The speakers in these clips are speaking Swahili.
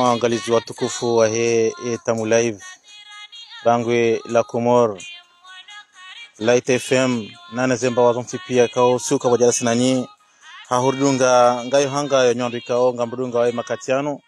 waangalizi watukufu wa hii Etamu Live bangwe la Komor Light FM nane zemba pia kao suka wajalasi nanyi hahurdunga ngayo hangayo nyandikao ngambudunga wae makatiano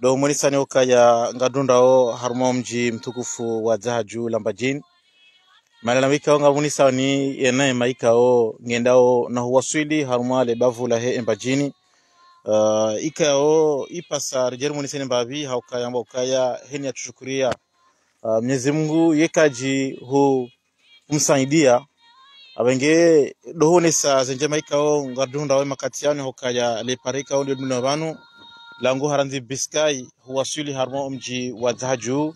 do mwenisani ukaya ngadundao harumo mji mtukufu wa dzahaju juu lambajini malalamikao ngamunisani yene maikao ngendao na huwaswili harumale bavu la he embajini Uh, eh, ikao ipasa rijeri muniseni mbavi haukaya mba ukaya henya tushukuria uh, eh, Mwenyezi Mungu yekaji hu kumsaidia abenge dohone sa zenjema ikao ngadunda we makati yani hokaya leparika ondio mino banu langu haranzi biskai huwasili harmo mji wa dhaju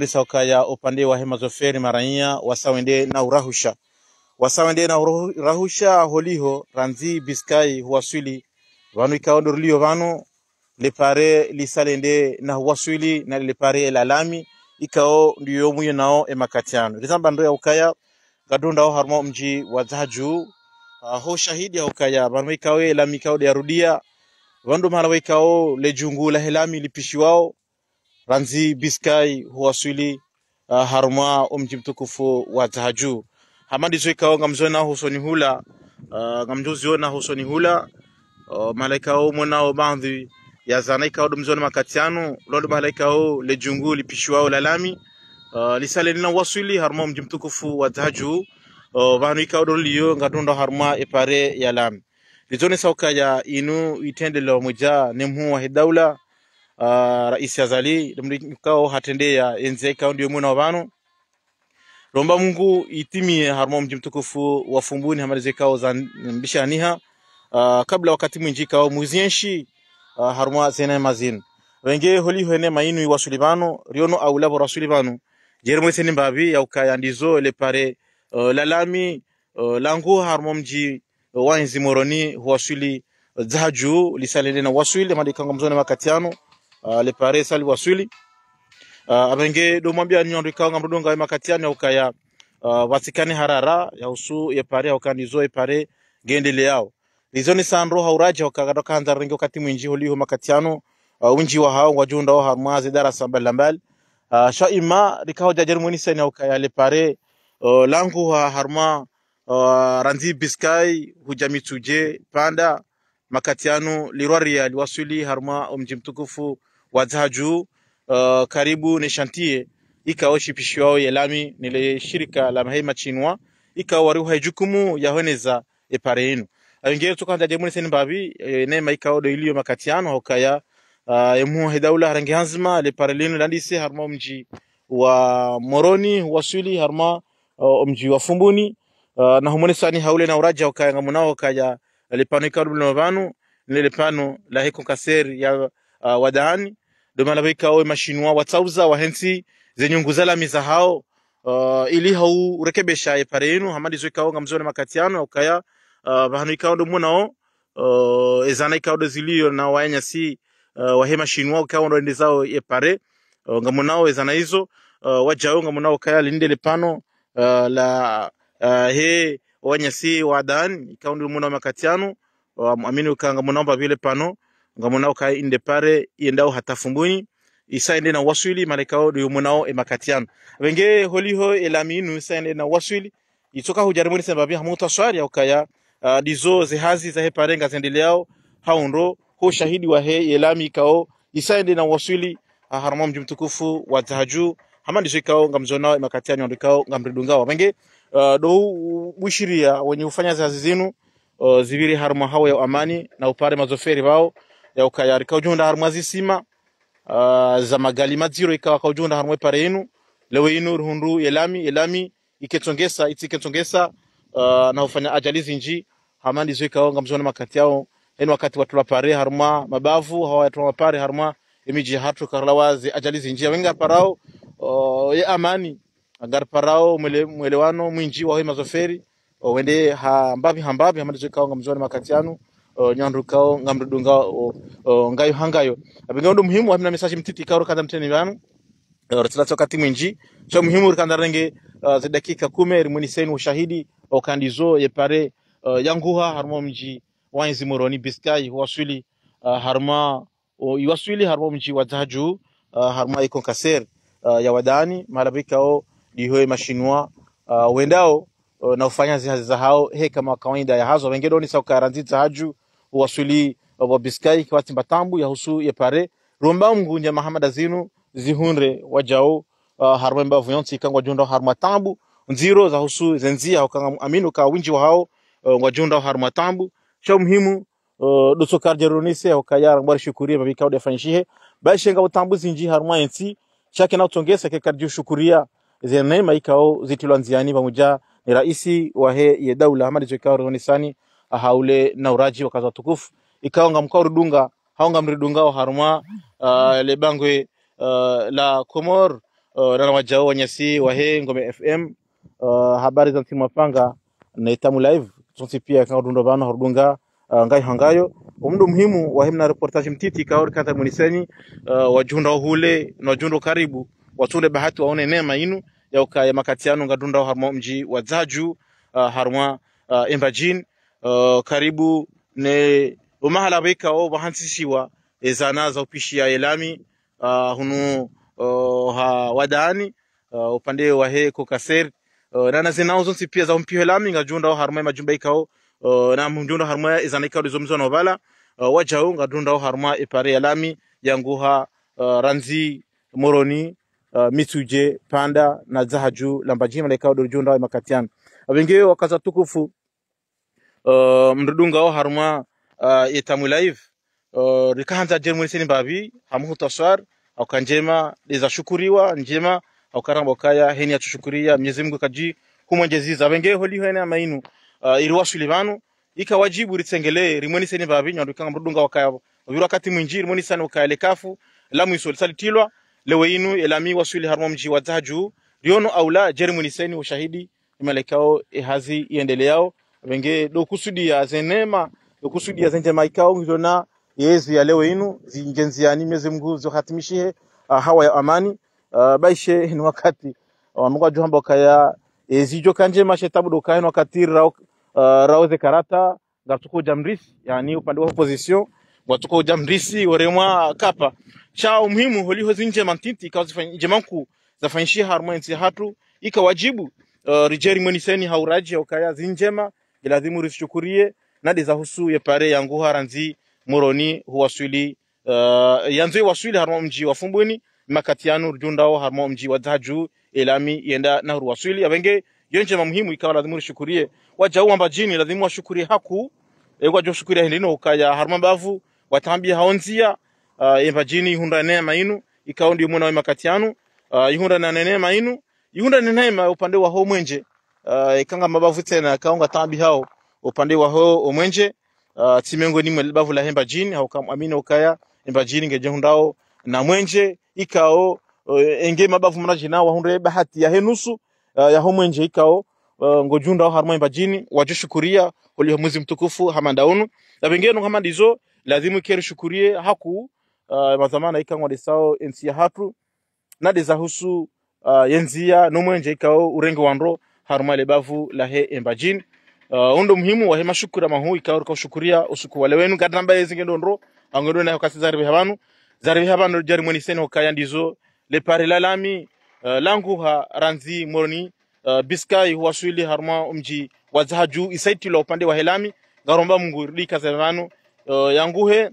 sa saukaya upande wa hema zoferi maranya wasawende na urahusha wasawende na urahusha holiho ranzi biskai huwasili vanu ikaondorlio vanu lepare lisale nde na waswili na lepare elalami ikao ndio muye nao emakatiano rizamba ndo ya ukaya o harmo mji wa dhaju uh, ah, ho shahidi ya ukaya vanu ikao elami ikao de arudia vandu mara ikao lejungu la helami lipishi wao ranzi biskai huwaswili uh, ah, harma umji mtukufu wa dhaju hamadi zo ikaonga mzona husoni hula uh, ah, ngamjuzi ona husoni hula o oh, malaika o mona o bandu ya zanaika o dum zone makatiano lodo malaika o le jungu lipishiwa o lalami uh, lisale lina wasuli harma mji mtukufu wa dhaju uh, oh, vanu ikaudo liyo ngatondo harma epare ya lami litone sauka ya inu itende lo muja nemhu wa hidaula uh, ah, rais azali limlikao hatende ya enze ikao ndio mwana vanu romba mungu itimie harma mji mtukufu wafumbuni hamalize kao za niha Ah, kabla wakati mwinji kao muzienshi uh, ah, harma zene mazin wenge holi hene mainu wa Sulimano riono au labo rasulibanu jermo sene babi ya ukaya ndizo le pare uh, lalami uh, langu harmo mji uh, wanzi moroni huwasuli uh, zahaju lisalele na wasuli madikanga mzone makatiano uh, le pare sali wasuli uh, abenge do domwambia nyondo kanga mrudonga makatiano ukaya uh, watikani harara ya usu ya pare ya ukandizo ya pare gendele yao rizoni sanro hauraji hokagado ringo wakati mwinji holiho makatiano uh, unji wa hao wa junda wa harmazi darasa mbalimbali uh, sha ima rikaho jajari mwini sani hokayale pare lepare uh, langu wa harma uh, randi biskai hujamituje panda makatiano ya liwasuli harma umjimtukufu mtukufu uh, karibu nishantie ika karibu nishantie ikao yelami nile shirika la mahema ika ikao wariuha ya yahoneza epare inu ngero tokanda demoni sen babi eh, ne mai kawdo iliyo makatiano hokaya ah, emu hedawla rangi hanzima le ndani landise harma mji wa Moroni wa suli harma oh, mji wa Fumbuni ah, na humone sani haule na uraja hokaya ngamunao hokaya le pano na bano le pano la hiko kaser ya ah, wadani doma la baika oe mashinwa watauza wahensi zenyunguzala miza hao uh, ili haurekebesha eparenu hamadi zoe zoikaonga mzone makatiano hokaya uh, bahano ikawɗo munao uh, eh, ezana zana ikawɗo ziliyo na waenya si uh, wahema shinwa ukawɗo ende zao e pare uh, ngamunao e zana hizo uh, wajao ngamunao kaya lindele pano uh, la uh, he wanya si wadan ikawɗo munao makatiano uh, amini ukanga munao pavile pano ngamunao kaya inde pare iendao hatafumbuni ende na waswili malekao do munao e makatiano wenge holiho elaminu ende na waswili itsoka hujarimuni sembabi hamuta swari ukaya uh, ah, dizo zihazi zahe parenga zendeleao haundo ho shahidi wa he yelami kao isaende na waswili uh, ah, haramo mji mtukufu wa tahaju hama ndizo ikao ngamzonao imakatia nyondikao ngamridungao menge uh, ah, do wishiria wenye ufanya zihazi zinu uh, zibiri harmo hao ya amani na upare mazoferi bao ya ukayari kao junda harmo zisima uh, za magali maziro ikawa kao junda harmo pare inu lewe inu ruhundu yelami yelami iketongesa itiketongesa uh, na ufanya ajalizi nji hamandi zwe kaonga mzona makati yao eno wakati watu la pare harma mabavu hawa watu yatula pare harma imiji hatu karlawazi ajalizi nji wenga parao uh, ah, ye amani agar parao mwele, mwelewano mwinji wa mazoferi uh, wende ha, hambabi hambabi hamandi zwe kaonga mzona makati yao uh, nyandrukao ngamdudunga uh, uh, ngayo hangayo abenga ndo muhimu hamna message mtiti kaoro kanda mteni yanu uh, ritsala tsokati mwinji so muhimu rukanda renge Uh, za dakika kume rimuniseini ushahidi okandizo yepare uh, yanguha harmo mji wanzi moroni biskai huwaswili uh, harma uh, iwaswili harmo mji wadhaju uh, harma iko uh, ya wadani marabika o dihoe mashinua uh, wendao uh, na ufanya zihazi za hao he kama kawaida ya hazo wengedo wengedoni saukaranzi biskai kwa uh, wabiskai kiwatimbatambu yahusu yepare rumba mgunja mahamada zinu zihunre wajao Ah, harma mba vuyonsi kangwa junda harma tambu nziro za husu zenzia wakanga aminu ka winji wao uh, ah, ngwa harma tambu cha muhimu uh, ah, doso karjeronise okayara ngwa shukuria wadi afanishihe baishi nga butambu zinji harma ensi chake na utongesa ke karju shukuria zenema ikao zitilwa anziani pamoja ni raisi wa he ye daula hamadi chekao ronisani haule na uraji wa kaza tukufu nga mkao rudunga haunga mridunga wa harma uh, lebangwe uh, la komoro Uh, eh, nana wajao wanyasi wahe ngome fm uh, eh, habari za timu panga na itamu live tonsi pia kanga dundo bana hordunga uh, eh, ngai hangayo umdo muhimu wa himna reportage mtiti ka kaor kata muniseni uh, wajunda hule na wajundo karibu watule bahati waone neema inu ya ukaya makatiano ngadunda harmo mji wa zaju uh, harmo uh, embajin uh, karibu ne umahala beka o oh, bahansisiwa ezana za upishi ya elami uh, hunu Oh, ha wadani uh, upande wa he ko kaser uh, nana zinawo si pia za umpi mpiho laminga junda o ma jumba ikao uh, na mjunda harumwe izanika rizomzo no bala wajau ngadunda harumwa ipare alami yanguha ranzi moroni mituje panda na zahaju lambajima lekao dorjunda makatiana abenge wakaza tukufu Uh, mrudunga o harma uh, itamu live uh, rikahanza jermulisini babi hamuhu taswar auka njema shukuriwa njema rambo kaya heni atushukuria Mwenyezi Mungu kaji njeziza wenge holi hene ene amainu uh, ah, iruwa iriwashuli vanu ikawajibu ritsengele babi nyo nyandukanga mbrudunga wakaya vaviri wakati mwinji rimoni rimwenisani wakaya lekafu lamu iso lisalitilwa lewe inu elami wa suli harmo mji wa dzaju riono aula wa shahidi imalekao ehazi wenge venge ya zenema ya zenjema ikao ngizona yezu ya leo inu zingenzi yani meze mngu zohatimishihe ah, hawa ya amani ah, baishe ni wakati ah, mungu wamunga juhamba kaya ezijo eh, kanje mashe tabu doka kaya wakati rao raoze karata gatuko jamrisi yani upande wa opposition watuko jamrisi waremwa kapa cha umuhimu holiho zinje mantiti kazifanya jemanku harmoni harmonisi hatu ikawajibu uh, rijeri mweniseni hauraji ya haukaya zinjema ilazimu rishukurie ya pare ya nguha yanguharanzi moroni huwaswili uh, yanzu iwaswili harma mji wa fumbuni makatiano rjundao harma mji wa dhaju elami yenda nahru waswili abenge yonjema muhimu ikawa lazima urishukurie waja amba jini lazimu washukurie haku ego jo shukuria no ukaya harma bavu watambi haonzia uh, emba jini hunda neema mainu ikawa ndi mwana wa makatiano uh, ihunda na neema mainu ihunda na ma upande wa ho mwenje uh, ikanga mabavu tena kaunga tambi hao upande wa ho omwenje uh, timengo nimwe libavu la hemba jini hauka haukamwamini ukaya hemba jini ngeje hundao na mwenje ikao uh, enge mabavu mna jina wa hundre bahati ya henusu uh, ya homwenje ikao uh, wa harmo hemba jini shukuria kuli mwezi mtukufu hamandaunu na bengeno ndizo lazimu kere shukurie haku uh, mazamana ngwa desao enzi ya hatu na desahusu uh, yenzia nomwenje ikao urengi wanro harmo lebavu la he hemba jini uh, undo muhimu wahema shukura mahu ikawa shukuria usuku wale wenu kadra mbaye zingendo ndro angendo na kasi zari bihabanu zari bihabanu jari mweni sene hokaya ndizo le pare lalami uh, langu ha ranzi moroni uh, biskai suili harma umji wazaha juu isaiti la upande wa helami garomba mungu rika zeranu uh, yanguhe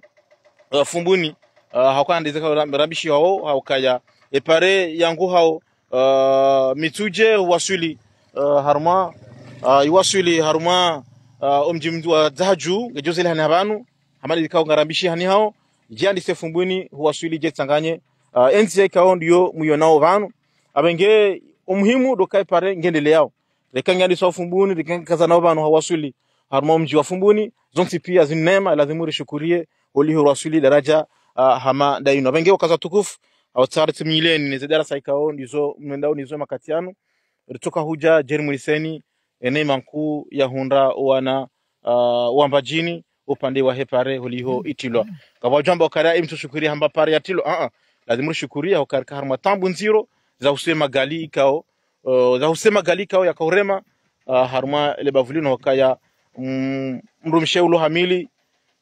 uh, fumbuni uh, hakwandizeka rabishi hao le epare yangu hao uh, mituje huwaswili uh, harma Ah, iwasili haruma ah, omji mdu wa zahaju gejoze ile hanabanu hamali likao ngarambishi hani hao jandi sefumbuni huwasili je tsanganye enzi ah, yakao ndio muyonao vanu abenge umuhimu dokai pare ngendele yao rekangani sa fumbuni rekangani nao vanu hawasili haruma omji wa fumbuni zonsi pia zinema lazimu rishukurie uliho rasuli daraja hama daino abenge wakaza tukufu awatari timileni nizedara saikao ndizo mnendao nizo makatiano ritoka huja jermuliseni eneo kuu ya hunda wana uh, wambajini upande wa hepare huliho mm. itilwa mm. kaba jambo kara imtu shukuri hamba pare yatilo a uh a -uh. lazimu shukuri ya hokarka harma tambu nziro za usema gali kao uh, za usema gali kao ya kaurema uh, harma le bavuli hokaya mm, mru ulo hamili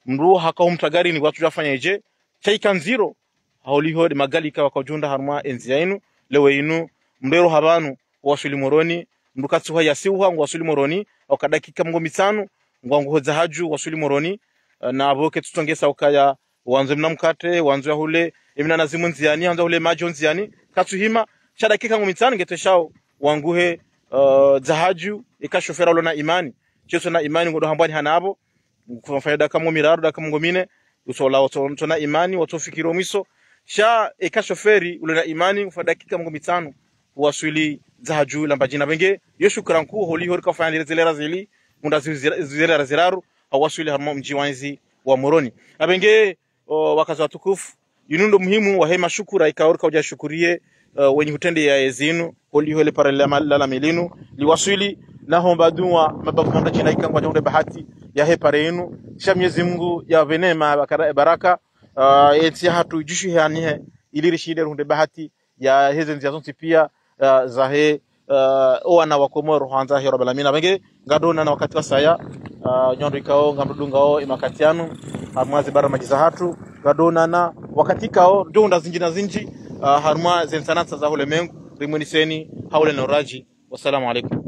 mru haka umtagari ni watu jafanya eje taika nziro hauliho magali kao kwa junda harma enzi yainu lewe inu mrero habanu wasulimo roni mrukatsuha yasiuha ngu wasuli moroni okadakika dakika mngomi tsanu ngwanguhodza haju wasuli moroni eh, na aboke tutongesa ukaya wanzo mna mkate wanzo ya hule imina nazimu nziani wanzo hule maji nziani hima cha dakika ngumi tsanu ngeteshao wanguhe uh, eh, dzahaju ikashofera lona imani cheso na imani ngodo hambani hanabo kufanya daka mngomi raru daka mngomine usola watona imani watofikiro miso sha ikashoferi ulona imani kwa dakika mngomi tsanu wasuli zahaju la mbaji na benge yo shukran ku holi hor hori kafanya zelera zeli munda zelera zeraru awasuli harmo mji wanzi wa Moroni abenge uh, wakazi watukufu yunundo muhimu wa hema shukura ikaori ka shukurie uh, e, wenye hutende ya ezinu holi hole paralama la melinu liwasuli na homba duwa mabavu manda china ikangwa jonde bahati ya hepare inu sha Mwenyezi Mungu ya venema e, baraka uh, eti hatu jishu hani he ilirishide runde bahati ya hezenzi azonti pia Uh, zahe owana uh, wakomo rohanzahe rabbil mina abenge ngadona na wakati wa saya uh, nyondo ikao ngamdudungao imakatianu amwazi bara hatu ngado na wakati kao nda zinji na zinji harma zensanansa za mengu rimuniseni haule noraji wassalamu alaikum